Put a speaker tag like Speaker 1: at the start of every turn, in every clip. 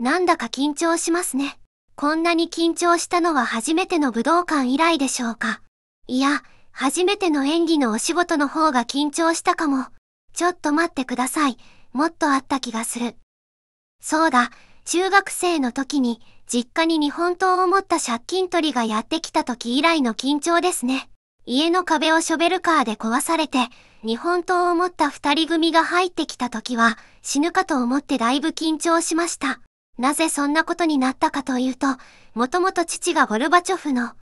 Speaker 1: なんだか緊張しますね。こんなに緊張したのは初めての武道館以来でしょうか。いや、初めての演技のお仕事の方が緊張したかも。ちょっと待ってください。もっとあった気がする。そうだ、中学生の時に、実家に日本刀を持った借金取りがやってきた時以来の緊張ですね。家の壁をショベルカーで壊されて、日本刀を持った二人組が入ってきた時は、死ぬかと思ってだいぶ緊張しました。なぜそんなことになったかというと、もともと父がゴルバチョフの。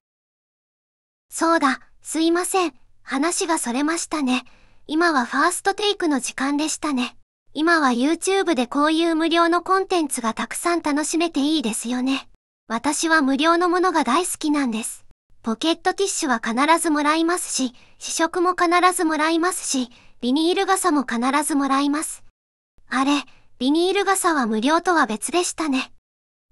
Speaker 1: そうだ、すいません。話がそれましたね。今はファーストテイクの時間でしたね。今は YouTube でこういう無料のコンテンツがたくさん楽しめていいですよね。私は無料のものが大好きなんです。ポケットティッシュは必ずもらいますし、試食も必ずもらいますし、ビニール傘も必ずもらいます。あれ、ビニール傘は無料とは別でしたね。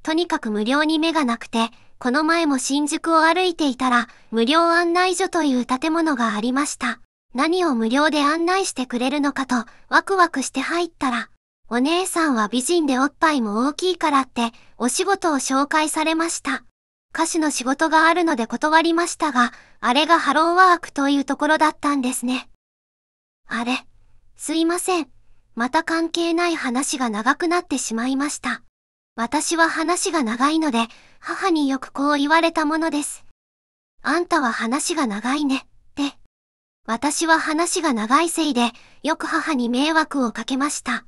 Speaker 1: とにかく無料に目がなくて、この前も新宿を歩いていたら、無料案内所という建物がありました。何を無料で案内してくれるのかと、ワクワクして入ったら、お姉さんは美人でおっぱいも大きいからって、お仕事を紹介されました。歌手の仕事があるので断りましたが、あれがハローワークというところだったんですね。あれ、すいません。また関係ない話が長くなってしまいました。私は話が長いので、母によくこう言われたものです。あんたは話が長いね、って。私は話が長いせいで、よく母に迷惑をかけました。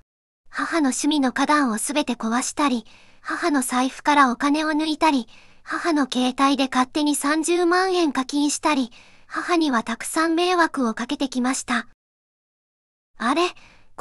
Speaker 1: 母の趣味の花壇をすべて壊したり、母の財布からお金を抜いたり、母の携帯で勝手に30万円課金したり、母にはたくさん迷惑をかけてきました。あれ、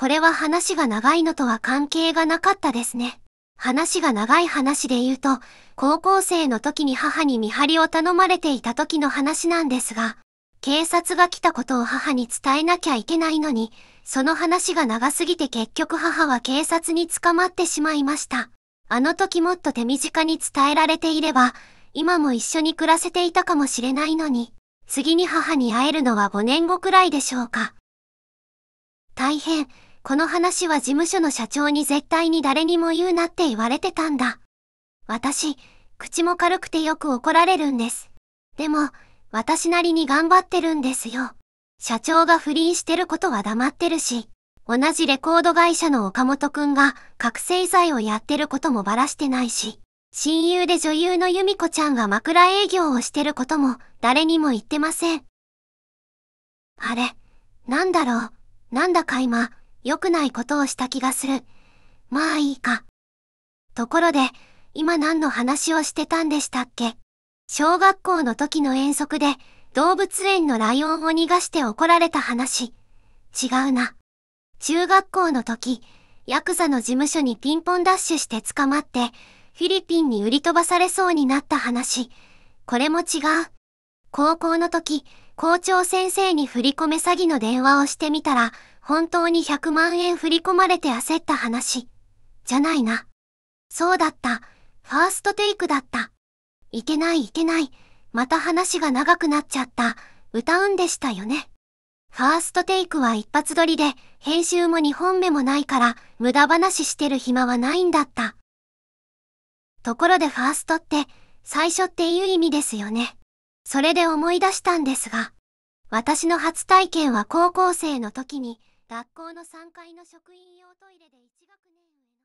Speaker 1: これは話が長いのとは関係がなかったですね。話が長い話で言うと、高校生の時に母に見張りを頼まれていた時の話なんですが、警察が来たことを母に伝えなきゃいけないのに、その話が長すぎて結局母は警察に捕まってしまいました。あの時もっと手短に伝えられていれば、今も一緒に暮らせていたかもしれないのに、次に母に会えるのは5年後くらいでしょうか。大変、この話は事務所の社長に絶対に誰にも言うなって言われてたんだ。私、口も軽くてよく怒られるんです。でも、私なりに頑張ってるんですよ。社長が不倫してることは黙ってるし、同じレコード会社の岡本くんが覚醒剤をやってることもバラしてないし、親友で女優の由美子ちゃんが枕営業をしてることも誰にも言ってません。あれ、なんだろう、なんだか今、良くないことをした気がする。まあいいか。ところで、今何の話をしてたんでしたっけ小学校の時の遠足で動物園のライオンを逃がして怒られた話。違うな。中学校の時、ヤクザの事務所にピンポンダッシュして捕まって、フィリピンに売り飛ばされそうになった話。これも違う。高校の時、校長先生に振り込め詐欺の電話をしてみたら、本当に100万円振り込まれて焦った話。じゃないな。そうだった。ファーストテイクだった。いけないいけない。また話が長くなっちゃった。歌うんでしたよね。ファーストテイクは一発撮りで、編集も2本目もないから、無駄話してる暇はないんだった。ところでファーストって、最初っていう意味ですよね。それで思い出したんですが、私の初体験は高校生の時に、学校の3階の職員用トイレで1学年上の